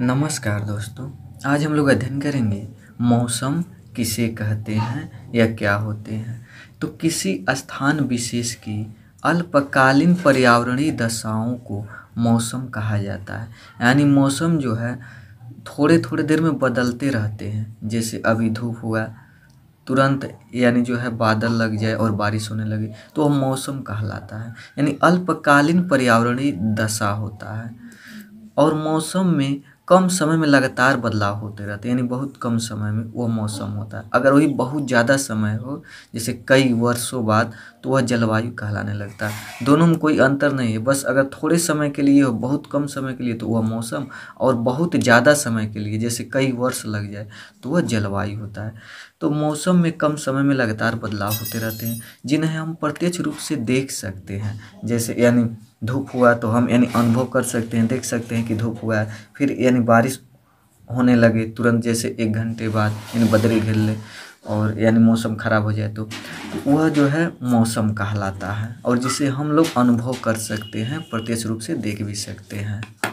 नमस्कार दोस्तों आज हम लोग अध्ययन करेंगे मौसम किसे कहते हैं या क्या होते हैं तो किसी स्थान विशेष की अल्पकालीन पर्यावरणीय दशाओं को मौसम कहा जाता है यानी मौसम जो है थोड़े थोड़े देर में बदलते रहते हैं जैसे अभी धूप हुआ तुरंत यानी जो है बादल लग जाए और बारिश होने लगे तो वह मौसम कहलाता है यानी अल्पकालीन पर्यावरणीय दशा होता है और मौसम में कम समय में लगातार बदलाव होते रहते हैं यानी बहुत कम समय में वह मौसम होता है अगर वही बहुत ज़्यादा समय हो जैसे कई वर्षों बाद तो वह जलवायु कहलाने लगता है दोनों में कोई अंतर नहीं है बस अगर थोड़े समय के लिए हो बहुत कम समय के लिए तो वह मौसम और बहुत ज़्यादा समय के लिए जैसे कई वर्ष लग जाए तो वह जलवायु होता है तो मौसम में कम समय में लगातार बदलाव होते रहते हैं जिन्हें हम प्रत्यक्ष रूप से देख सकते हैं जैसे यानी धूप हुआ तो हम यानी अनुभव कर सकते हैं देख सकते हैं कि धूप हुआ है फिर यानी बारिश होने लगे तुरंत जैसे एक घंटे बाद यानी बदरी घेर ले और यानी मौसम ख़राब हो जाए तो वह जो है मौसम कहलाता है और जिसे हम लोग अनुभव कर सकते हैं प्रत्यक्ष रूप से देख भी सकते हैं